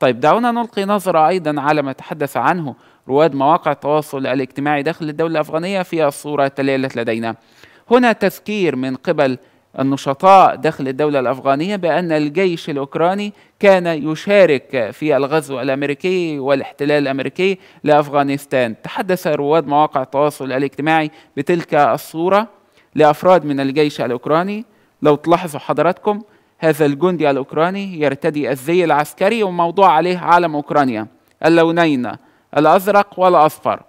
طيب دعونا نلقي نظرة أيضا على ما تحدث عنه رواد مواقع التواصل الاجتماعي داخل الدولة الأفغانية في الصورة تليلت لدينا هنا تذكير من قبل النشطاء داخل الدولة الأفغانية بأن الجيش الأوكراني كان يشارك في الغزو الأمريكي والاحتلال الأمريكي لأفغانستان تحدث رواد مواقع التواصل الاجتماعي بتلك الصورة لأفراد من الجيش الأوكراني لو تلاحظوا حضراتكم هذا الجندي الأوكراني يرتدي الزي العسكري وموضوع عليه علم أوكرانيا اللونين الأزرق والأصفر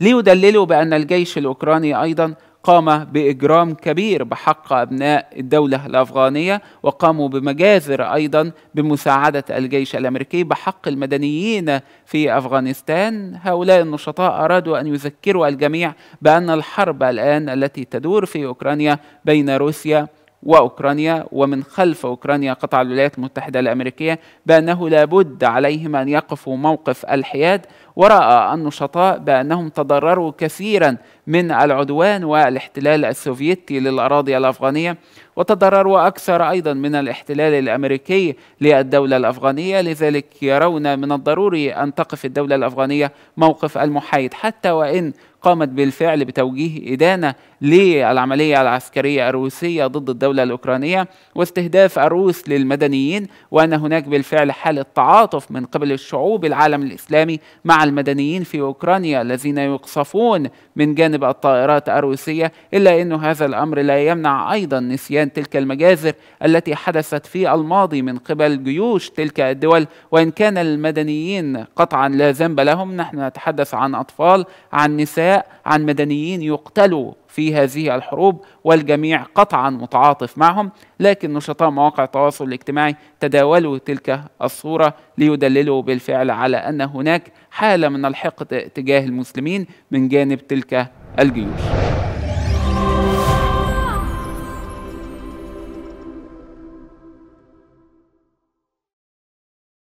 ليدللوا بأن الجيش الأوكراني أيضا قام بإجرام كبير بحق أبناء الدولة الأفغانية وقاموا بمجازر أيضا بمساعدة الجيش الأمريكي بحق المدنيين في أفغانستان هؤلاء النشطاء أرادوا أن يذكروا الجميع بأن الحرب الآن التي تدور في أوكرانيا بين روسيا واوكرانيا ومن خلف اوكرانيا قطع الولايات المتحده الامريكيه بانه لابد عليهم ان يقفوا موقف الحياد ورأى النشطاء بأنهم تضرروا كثيرا من العدوان والاحتلال السوفيتي للأراضي الأفغانية وتضرروا أكثر أيضا من الاحتلال الأمريكي للدولة الأفغانية لذلك يرون من الضروري أن تقف الدولة الأفغانية موقف المحايد حتى وإن قامت بالفعل بتوجيه إدانة للعملية العسكرية الروسية ضد الدولة الأوكرانية واستهداف الروس للمدنيين وأن هناك بالفعل حالة تعاطف من قبل الشعوب العالم الإسلامي مع المدنيين في أوكرانيا الذين يقصفون من جانب الطائرات الروسية إلا أن هذا الأمر لا يمنع أيضا نسيان تلك المجازر التي حدثت في الماضي من قبل جيوش تلك الدول وإن كان المدنيين قطعا لا ذنب لهم نحن نتحدث عن أطفال عن نساء عن مدنيين يقتلوا في هذه الحروب والجميع قطعا متعاطف معهم لكن نشطاء مواقع التواصل الاجتماعي تداولوا تلك الصورة ليدللوا بالفعل على أن هناك حالة من الحقد تجاه المسلمين من جانب تلك الجيوش